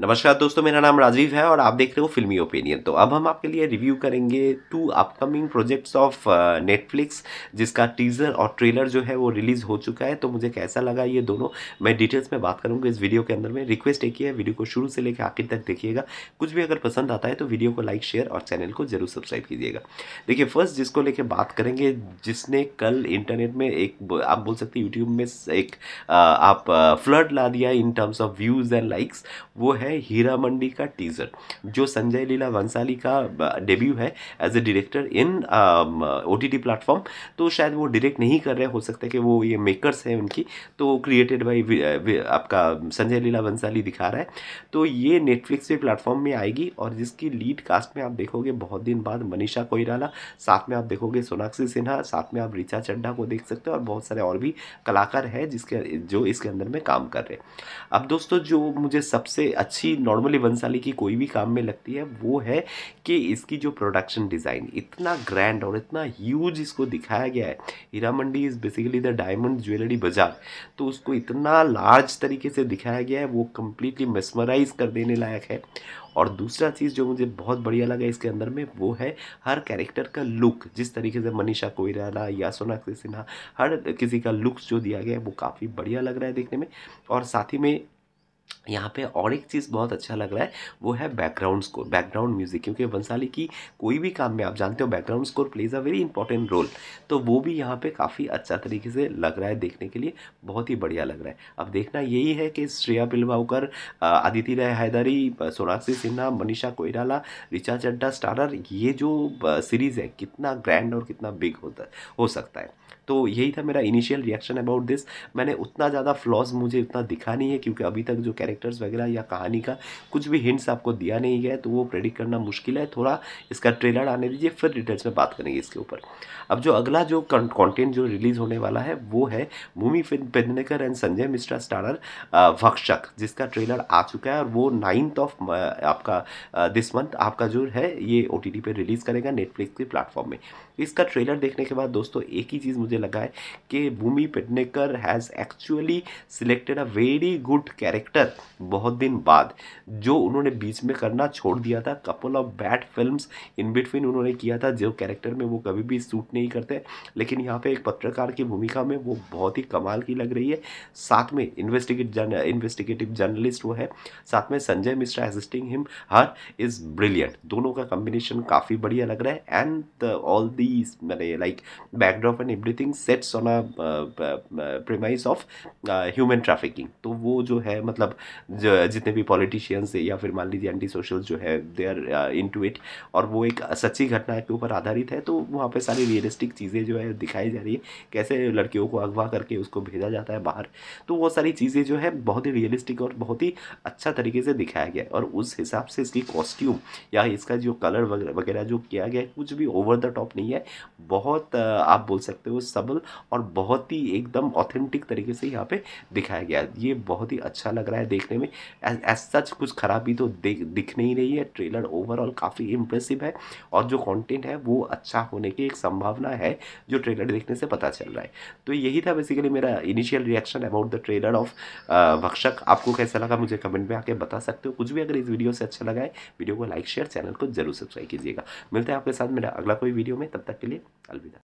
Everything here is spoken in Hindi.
नमस्कार दोस्तों मेरा नाम राजीव है और आप देख रहे हो फिल्मी ओपिनियन तो अब हम आपके लिए रिव्यू करेंगे to upcoming projects of Netflix जिसका टीज़र और ट्रेलर जो है वो रिलीज़ हो चुका है तो मुझे कैसा लगा ये दोनों मैं डिटेल्स में बात करूंगा इस वीडियो के अंदर में रिक्वेस्ट एक ही है वीडियो को शुरू से लेकर आखिर तक देखिएगा कुछ भी अगर पसंद आता है तो वीडियो को लाइक शेयर और चैनल को जरूर सब्सक्राइब कीजिएगा देखिए फर्स्ट जिसको लेकर बात करेंगे जिसने कल इंटरनेट में एक आप बोल सकते यूट्यूब में एक uh, आप फ्लड uh, ला दिया in terms of views and likes वो है है हीरा मंडी का टीजर जो संजय लीला वंसाली का डेब्यू है as a director in O T platform तो शायद वो डायरेक्ट नहीं कर रहे हो सकता है कि वो ये मेकर्स हैं उनकी तो क्रिएटेड बाई आपका संजय लीला वंशाली दिखा रहा है तो ये नेटफ्लिक्स के प्लेटफॉर्म में आएगी और जिसकी लीड कास्ट में आप देखोगे बहुत दिन बाद मनीषा कोईराला साथ में आप देखोगे सोनाक्षी सिन्हा साथ में आप रिचा चड्ढा को देख सकते हो और बहुत सारे और भी कलाकार हैं जिसके जो इसके अंदर में काम कर रहे हैं अब दोस्तों जो मुझे सबसे अच्छा अच्छी नॉर्मली वंशाली की कोई भी काम में लगती है वो है कि इसकी जो प्रोडक्शन डिज़ाइन इतना ग्रैंड और इतना ह्यूज इसको दिखाया गया है Heeramandi is basically the diamond jewellery bazaar तो उसको इतना लार्ज तरीके से दिखाया गया है वो कम्प्लीटली मेस्मराइज कर देने लायक है और दूसरा चीज़ जो मुझे बहुत बढ़िया लगा इसके अंदर में वो है हर कैरेक्टर का लुक जिस तरीके से मनीषा कोईराला या सोनाक्षी सिन्हा हर किसी का लुक्स जो दिया गया है वो काफ़ी बढ़िया लग रहा है देखने में और साथ ही में यहाँ पे और एक चीज़ बहुत अच्छा लग रहा है वो है बैकग्राउंड स्कोर बैकग्राउंड म्यूज़िक क्योंकि वंशाली की कोई भी काम में आप जानते हो background score plays a very important role तो वो भी यहाँ पे काफ़ी अच्छा तरीके से लग रहा है देखने के लिए बहुत ही बढ़िया लग रहा है अब देखना यही है कि श्रेया पिलवाऊकर आदिति राय हैदरी सोनाक्षी सिन्हा मनीषा कोयराला रिचा चड्डा स्टारर ये जो सीरीज़ है कितना ग्रैंड और कितना बिग होता हो सकता है तो यही था मेरा इनिशियल रिएक्शन अबाउट दिस मैंने उतना ज़्यादा फ्लॉज मुझे उतना दिखा नहीं है क्योंकि अभी तक जो कैरेक्टर्स वगैरह या कहानी का कुछ भी हिंट्स आपको दिया नहीं गया तो वो प्रेडिक्ट करना मुश्किल है थोड़ा इसका ट्रेलर आने दीजिए फिर डिटेल्स में बात करेंगे इसके ऊपर अब जो अगला जो कॉन्टेंट जो रिलीज़ होने वाला है वो है भूमि पेंदनेकर एंड संजय मिश्रा स्टारर भक्षक जिसका ट्रेलर आ चुका है और वो नाइन्थ ऑफ uh, आपका दिस uh, मंथ आपका जो है ये ओ पे रिलीज़ करेगा नेटफ्लिक्स के प्लेटफॉर्म में इसका ट्रेलर देखने के बाद दोस्तों एक ही चीज़ मुझे मुझे लगा है कि Bhumi Pednekar has actually selected a very good character बहुत दिन बाद जो उन्होंने बीच में करना छोड़ दिया था couple of bad film in between उन्होंने किया था जो कैरेक्टर में वो कभी भी सूट नहीं करते लेकिन यहाँ पे एक पत्रकार की भूमिका में वो बहुत ही कमाल की लग रही है साथ में इन्वेस्टिगेट जर्न इन्वेस्टिगेटिव जर्नलिस्ट वो है साथ में Sanjay Mishra assisting him her is brilliant दोनों का कॉम्बिनेशन काफ़ी बढ़िया लग रहा है एंड ऑल दी मैंने like backdrop and every trafficking sets on a uh, uh, uh, premise of human तो वो जो है मतलब जो जितने भी पॉलिटिशियंस या फिर मान लीजिए एंटी सोशल जो है they are into it और वो एक सच्ची घटना के ऊपर आधारित है तो वहाँ पर सारी रियलिस्टिक चीज़ें जो है दिखाई जा रही है कैसे लड़कियों को अगवा करके उसको भेजा जाता है बाहर तो वो सारी चीज़ें जो है बहुत ही रियलिस्टिक और बहुत ही अच्छा तरीके से दिखाया गया और उस हिसाब से इसकी कॉस्ट्यूम या इसका जो कलर वगैरह जो किया गया कुछ भी ओवर द टॉप नहीं है बहुत आप बोल सकते हो उस सबल और बहुत ही एकदम ऑथेंटिक तरीके से यहाँ पे दिखाया गया ये बहुत ही अच्छा लग रहा है देखने में एज सच कुछ खराबी तो दिख नहीं रही है ट्रेलर ओवरऑल काफ़ी इम्प्रेसिव है और जो कॉन्टेंट है वो अच्छा होने की एक संभावना है जो ट्रेलर देखने से पता चल रहा है तो यही था बेसिकली मेरा initial reaction about the trailer of Bhakshak आपको कैसा लगा मुझे कमेंट में आके बता सकते हो कुछ भी अगर इस वीडियो से अच्छा लगा है वीडियो को लाइक शेयर चैनल को जरूर सब्सक्राइब कीजिएगा मिलते हैं आपके साथ मेरा अगला कोई वीडियो में तब तक के लिए अलविदा